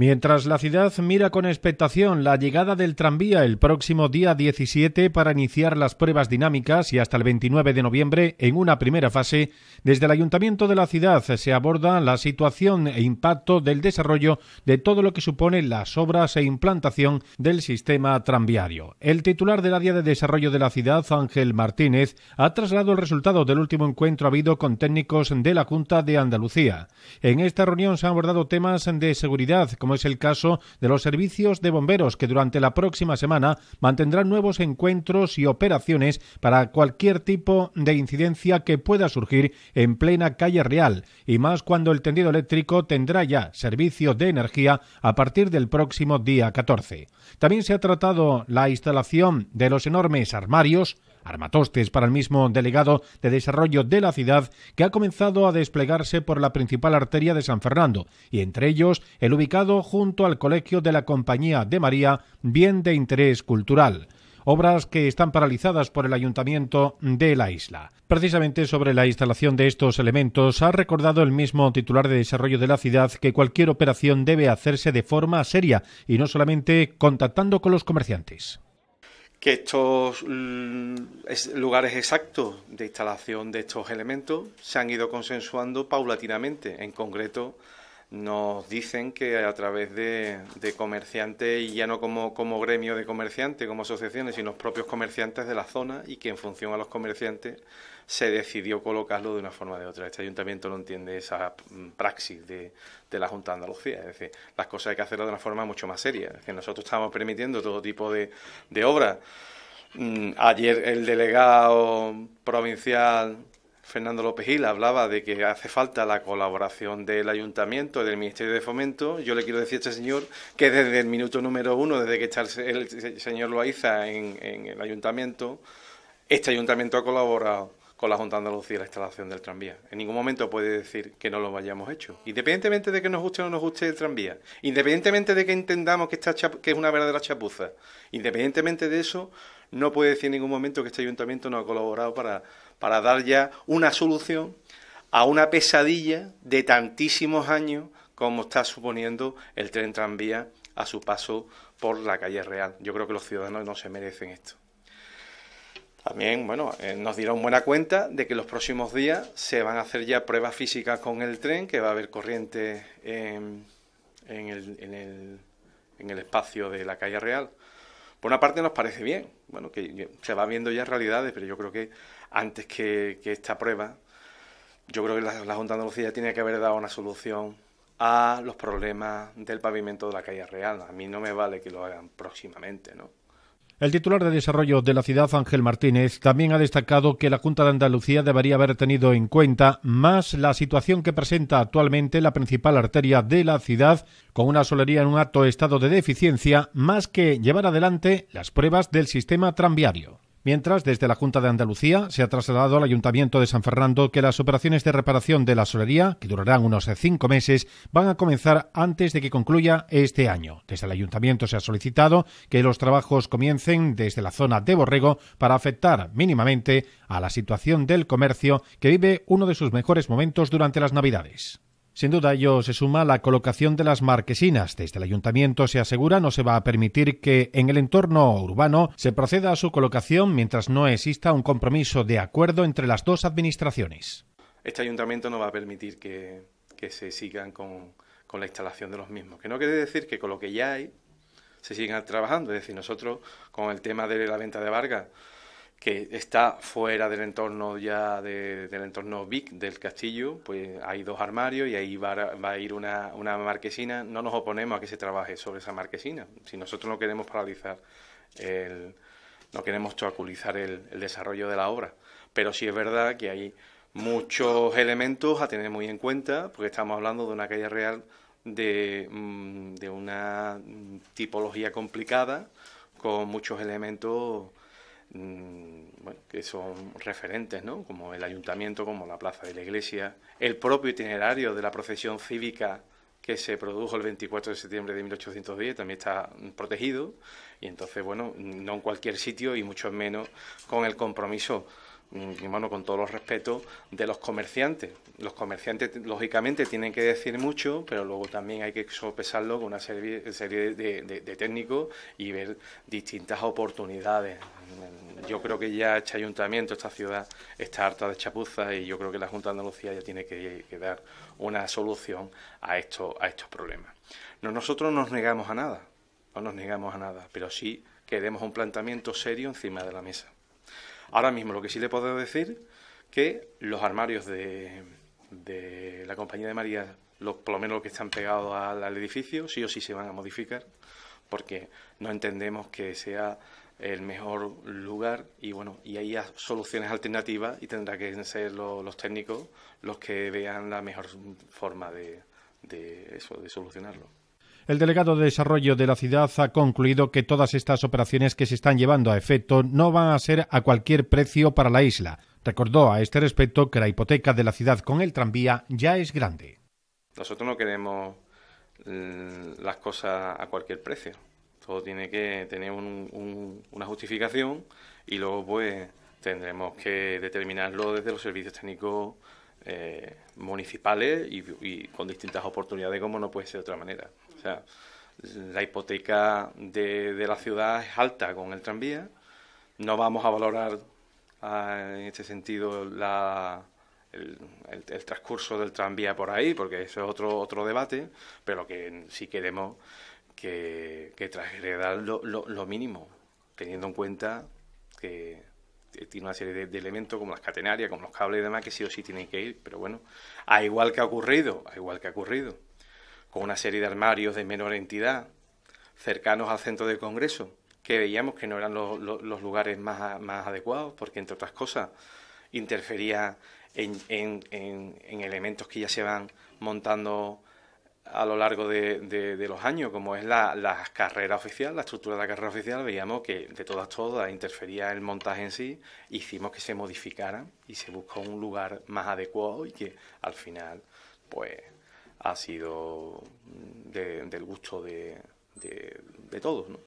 Mientras la ciudad mira con expectación la llegada del tranvía el próximo día 17 para iniciar las pruebas dinámicas y hasta el 29 de noviembre en una primera fase, desde el ayuntamiento de la ciudad se aborda la situación e impacto del desarrollo de todo lo que supone las obras e implantación del sistema tranviario. El titular del área de desarrollo de la ciudad, Ángel Martínez, ha trasladado el resultado del último encuentro habido con técnicos de la Junta de Andalucía. En esta reunión se han abordado temas de seguridad, como es el caso de los servicios de bomberos, que durante la próxima semana mantendrán nuevos encuentros y operaciones para cualquier tipo de incidencia que pueda surgir en plena calle real, y más cuando el tendido eléctrico tendrá ya servicio de energía a partir del próximo día 14. También se ha tratado la instalación de los enormes armarios Armatostes para el mismo delegado de desarrollo de la ciudad que ha comenzado a desplegarse por la principal arteria de San Fernando y entre ellos el ubicado junto al Colegio de la Compañía de María, bien de interés cultural obras que están paralizadas por el ayuntamiento de la isla. Precisamente sobre la instalación de estos elementos ha recordado el mismo titular de desarrollo de la ciudad que cualquier operación debe hacerse de forma seria y no solamente contactando con los comerciantes que estos mm, lugares exactos de instalación de estos elementos se han ido consensuando paulatinamente. En concreto, nos dicen que a través de, comerciantes, y ya no como, como, gremio de comerciantes, como asociaciones, sino los propios comerciantes de la zona, y que en función a los comerciantes se decidió colocarlo de una forma u de otra. Este ayuntamiento no entiende esa mm, praxis de, de la Junta de Andalucía, es decir, las cosas hay que hacerlas de una forma mucho más seria, es decir, nosotros estamos permitiendo todo tipo de, de obras. Mm, ayer el delegado provincial Fernando López Gil hablaba de que hace falta la colaboración del ayuntamiento, del Ministerio de Fomento, yo le quiero decir a este señor que desde el minuto número uno, desde que está el, señor Loaiza en, en el ayuntamiento, este ayuntamiento ha colaborado con la Junta de Andalucía la instalación del tranvía. En ningún momento puede decir que no lo hayamos hecho. Independientemente de que nos guste o no nos guste el tranvía, independientemente de que entendamos que, esta es una verdadera chapuza, independientemente de eso, no puede decir en ningún momento que este ayuntamiento no ha colaborado para, para dar ya una solución a una pesadilla de tantísimos años como está suponiendo el tren tranvía a su paso por la calle real. Yo creo que los ciudadanos no se merecen esto. También, bueno, eh, nos dieron buena cuenta de que los próximos días se van a hacer ya pruebas físicas con el tren, que va a haber corriente en, el, espacio de la calle Real. Por una parte nos parece bien, bueno, que se va viendo ya realidades, pero yo creo que antes que, esta prueba, yo creo que la, Junta de Andalucía tiene que haber dado una solución a los problemas del pavimento de la calle Real. A mí no me vale que lo hagan próximamente, ¿no? El titular de Desarrollo de la ciudad, Ángel Martínez, también ha destacado que la Junta de Andalucía debería haber tenido en cuenta más la situación que presenta actualmente la principal arteria de la ciudad, con una solería en un alto estado de deficiencia, más que llevar adelante las pruebas del sistema tranviario. Mientras, desde la Junta de Andalucía se ha trasladado al Ayuntamiento de San Fernando que las operaciones de reparación de la solería, que durarán unos eh, cinco meses, van a comenzar antes de que concluya este año. Desde el Ayuntamiento se ha solicitado que los trabajos comiencen desde la zona de Borrego para afectar mínimamente a la situación del comercio que vive uno de sus mejores momentos durante las Navidades. Sin duda, ello se suma la colocación de las marquesinas. Desde el ayuntamiento se asegura no se va a permitir que en el entorno urbano se proceda a su colocación mientras no exista un compromiso de acuerdo entre las dos administraciones. Este ayuntamiento no va a permitir que, se sigan con, con la instalación de los mismos, que no quiere decir que con lo que ya hay se sigan trabajando. Es decir, nosotros con el tema de la venta de Vargas que está fuera del entorno ya del entorno Vic del castillo, pues hay dos armarios y ahí va a, ir una, marquesina. No nos oponemos a que se trabaje sobre esa marquesina. Si nosotros no queremos paralizar, el, no queremos traculizar el, desarrollo de la obra, pero sí es verdad que hay muchos elementos a tener muy en cuenta, porque estamos hablando de una calle real de, mm, de una tipología complicada, con muchos elementos Mm, bueno, que son referentes, ¿no? como el ayuntamiento, como la plaza de la iglesia, el propio itinerario de la procesión cívica que se produjo el 24 de septiembre de 1810 también está protegido y entonces, bueno, no en cualquier sitio y mucho menos con el compromiso Mm, bueno, con todos los respetos, de los comerciantes. Los comerciantes, lógicamente, tienen que decir mucho, pero luego también hay que sopesarlo con una serie, de, técnicos y ver distintas oportunidades. Mm, yo creo que ya este ayuntamiento, esta ciudad, está harta de chapuzas y yo creo que la Junta de Andalucía ya tiene que, dar una solución a, esto, a estos problemas. No, nosotros nos negamos a nada, no nos negamos a nada, pero sí queremos un planteamiento serio encima de la mesa. Ahora mismo lo que sí le puedo decir que los armarios de, la compañía de María, los, por lo menos los que están pegados al, edificio, sí o sí se van a modificar porque no entendemos que sea el mejor lugar y bueno, y hay soluciones alternativas y tendrá que ser los técnicos los que vean la mejor forma de eso, de solucionarlo. El delegado de Desarrollo de la ciudad ha concluido que todas estas operaciones que se están llevando a efecto no van a ser a cualquier precio para la isla. Recordó a este respecto que la hipoteca de la ciudad con el tranvía ya es grande. Nosotros no queremos mm, las cosas a cualquier precio. Todo tiene que tener una justificación y luego pues tendremos que determinarlo desde los servicios técnicos eh, municipales y, y con distintas oportunidades como no puede ser de otra manera. O sea, la hipoteca de, la ciudad es alta con el tranvía. No vamos a valorar ah, en este sentido el, transcurso del tranvía por ahí, porque eso es otro, otro debate, pero que sí queremos que, que lo, lo, mínimo, teniendo en cuenta que tiene una serie de, de, elementos como las catenarias, como los cables y demás, que sí o sí tienen que ir, pero bueno, a igual que ha ocurrido, a igual que ha ocurrido con una serie de armarios de menor entidad, cercanos al centro del Congreso, que veíamos que no eran los, lugares más, adecuados, porque entre otras cosas interfería en, elementos que ya se van montando a lo largo de, los años, como es la, la, carrera oficial, la estructura de la carrera oficial, veíamos que de todas todas interfería el montaje en sí, hicimos que se modificaran y se buscó un lugar más adecuado y que al final, pues ha sido del gusto de, de todos. ¿no?